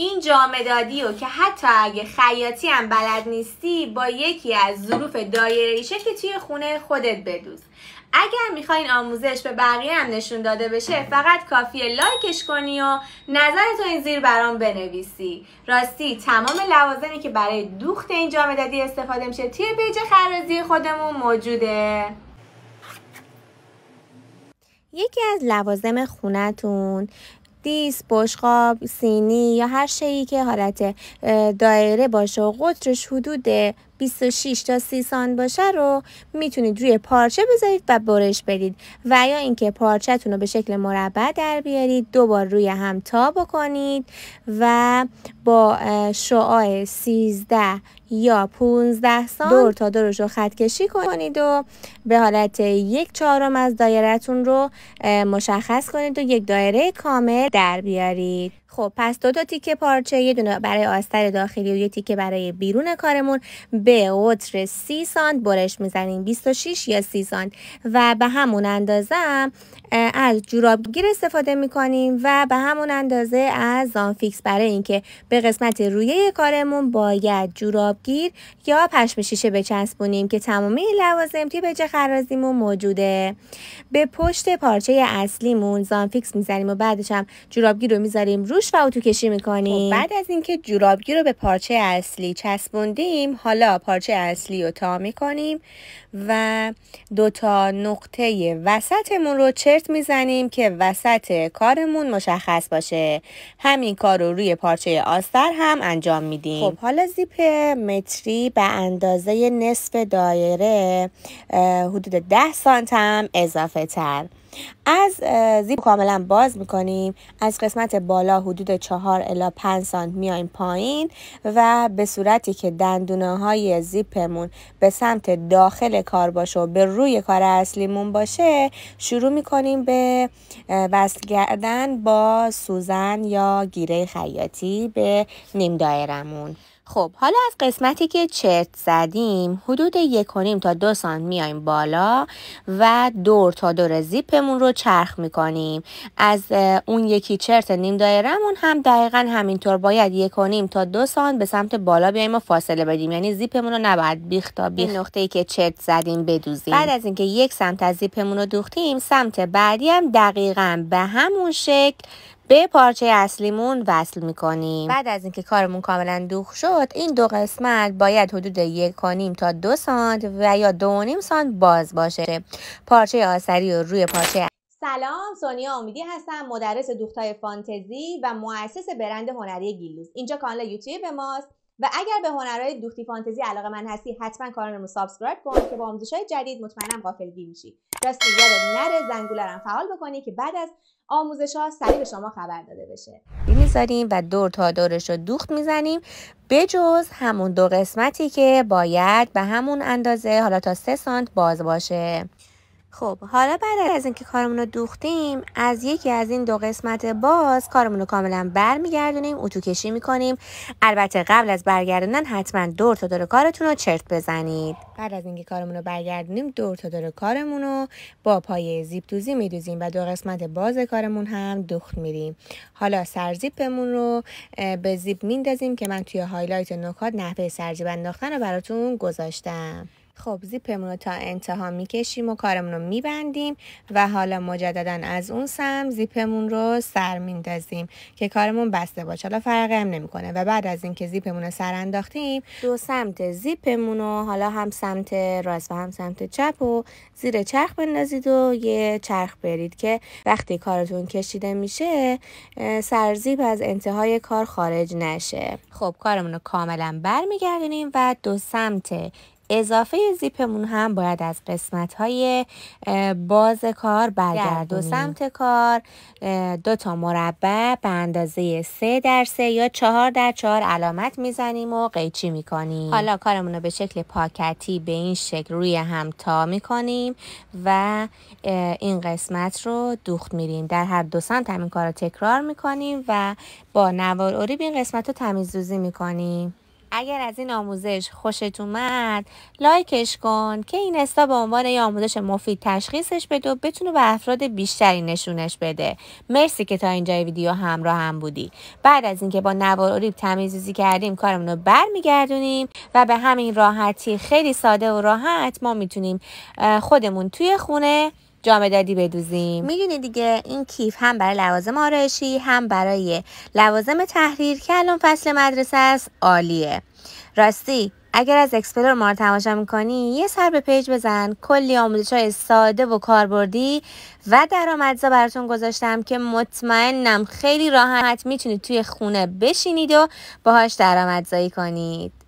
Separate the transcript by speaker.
Speaker 1: این جامدادی رو که حتی اگه خیاطی هم بلد نیستی با یکی از ظروف ایشه که توی خونه خودت بدوز اگر میخواین آموزش به بقیه هم نشون داده بشه فقط کافیه لایکش کنی و نظرتو این زیر برام بنویسی راستی تمام لوازمی که برای دوخت این جامدادی استفاده میشه توی پیج خرازی خودمون موجوده یکی از لوازم خونتون دیس، بشقاب، سینی یا هر شیی که حالت دایره باشه و قطرش حدود 26 تا 30 سان باشه رو میتونید روی پارچه بذارید و برش بدید و یا اینکه پارچهتون رو به شکل مربع در بیارید دوبار روی هم تا بکنید و با شعاع 13 یا 15 سان دور تا دورش رو خط کشی کنید و به حالت یک چهارم از دایرتون رو مشخص کنید و یک دایره کامل در بیارید خب پس دو تا تیکه پارچه یه دونه برای آستر داخلی و یه تیکه برای بیرون کارمون به قطر 30 سانت برش میزنیم 26 یا 30 سانت و به همون اندازه هم از گیر استفاده میکنیم و به همون اندازه از زانفیکس برای اینکه به قسمت رویه کارمون باید گیر یا پشم شیشه بچسبونیم که تمامی لوازم توی جه خرازیمون موجوده به پشت پارچه اصلیمون فیکس میزنیم و بعدش هم گیر رو میذاریم رو روش و اتو کشی خب، بعد از اینکه جورابگی رو به پارچه اصلی چسبوندیم حالا پارچه اصلی رو تا میکنیم و دوتا نقطه وسطمون رو چرت میزنیم که وسط کارمون مشخص باشه همین کار رو روی پارچه آستر هم انجام میدیم خب حالا زیپ متری به اندازه نصف دایره حدود 10 سانتم اضافه تر از زیپ کاملا باز میکنیم از قسمت بالا حدود 4 الا 5 سانت میایم پایین و به صورتی که دندونه های زیپمون به سمت داخل کار باشه و به روی کار اصلیمون باشه شروع میکنیم به وصل کردن با سوزن یا گیره خیاطی به نیم دایرمون خب حالا از قسمتی که چرت زدیم حدود یک و تا دو سانت میایم بالا و دور تا دور زیپمون رو چرخ میکنیم از اون یکی چرت نیم دایرمون هم دقیقا همینطور باید یک و تا دو سانت به سمت بالا بیایم و فاصله بدیم یعنی زیپمون رو نباید بیخ تا بیخ نقطه ای که چرت زدیم بدوزیم بعد از اینکه یک سمت از زیپمون رو دوختیم سمت بعدی هم دقیقا به همون شکل به پارچه اصلیمون وصل میکنیم بعد از اینکه کارمون کاملا دوخ شد این دو قسمت باید حدود کنیم تا دو سانت و یا دو نیم سانت باز باشه پارچه آسری رو روی پارچه سلام سونیا امیدی هستم مدرس دوختای فانتزی و مؤسس برند هنری گیلوز اینجا کانال یوتیوب ماست و اگر به هنرهای دوختی فانتزی علاقه من هستی حتما کانالمو سابسکرایب کن که با های جدید مطمئنم غافل میشی راستی یاد نره رو فعال بکنی که بعد از آموزش ها سریع به شما خبر داده بشه میذاریم و دور تا دورش رو دوخت میزنیم بجز همون دو قسمتی که باید به همون اندازه حالا تا سه سانت باز باشه خب حالا بعد از اینکه کارمون رو دوختیم از یکی از این دو قسمت باز کارمون رو کاملا برمیگردونیم اتو کشی میکنیم البته قبل از برگردوندن حتما دور تا دور کارتون رو چرت بزنید بعد از اینکه کارمون رو برگردونیم دور تا دور کارمون رو با پای زیپ دوزی میدوزیم و دو قسمت باز کارمون هم دوخت میریم حالا سرزیپمون رو به زیپ میندازیم که من توی هایلایت نکات نحوه سرزیپ انداختن رو براتون گذاشتم خب زیپمون رو تا انتها میکشیم و کارمون رو میبندیم و حالا مجددا از اون سم زیپمون رو سر میندازیم که کارمون بسته باشه حالا فرقی هم نمیکنه و بعد از اینکه زیپمون رو سر انداختیم دو سمت زیپمون رو حالا هم سمت راست و هم سمت چپ و زیر چرخ بندازید و یه چرخ برید که وقتی کارتون کشیده میشه سر زیپ از انتهای کار خارج نشه خب کارمون رو کاملا برمیگردونیم و دو سمت اضافه زیپمون هم باید از قسمت های باز کار در دو سمت کار دو تا مربع به اندازه سه در سه یا چهار در چهار علامت میزنیم و قیچی میکنیم حالا کارمون رو به شکل پاکتی به این شکل روی هم تا میکنیم و این قسمت رو دوخت میریم در هر دو سمت همین کار رو تکرار میکنیم و با نوار اوریب این قسمت رو تمیز دوزی میکنیم اگر از این آموزش خوشت اومد لایکش کن که این استا به عنوان یه آموزش مفید تشخیصش بده و بتونه به افراد بیشتری نشونش بده مرسی که تا اینجای ویدیو همراه هم بودی بعد از اینکه با نوار اوریب تمیزوزی کردیم کارمون رو برمیگردونیم و به همین راحتی خیلی ساده و راحت ما میتونیم خودمون توی خونه جامعه دادی بدوزیم میدونی دیگه این کیف هم برای لوازم آرایشی هم برای لوازم تحریر که الان فصل مدرسه است عالیه راستی اگر از اکسپلور ما رو تماشا میکنی یه سر به پیج بزن کلی آموزش های ساده و کاربردی و درآمدزا براتون گذاشتم که مطمئنم خیلی راحت میتونید توی خونه بشینید و باهاش درآمدزایی کنید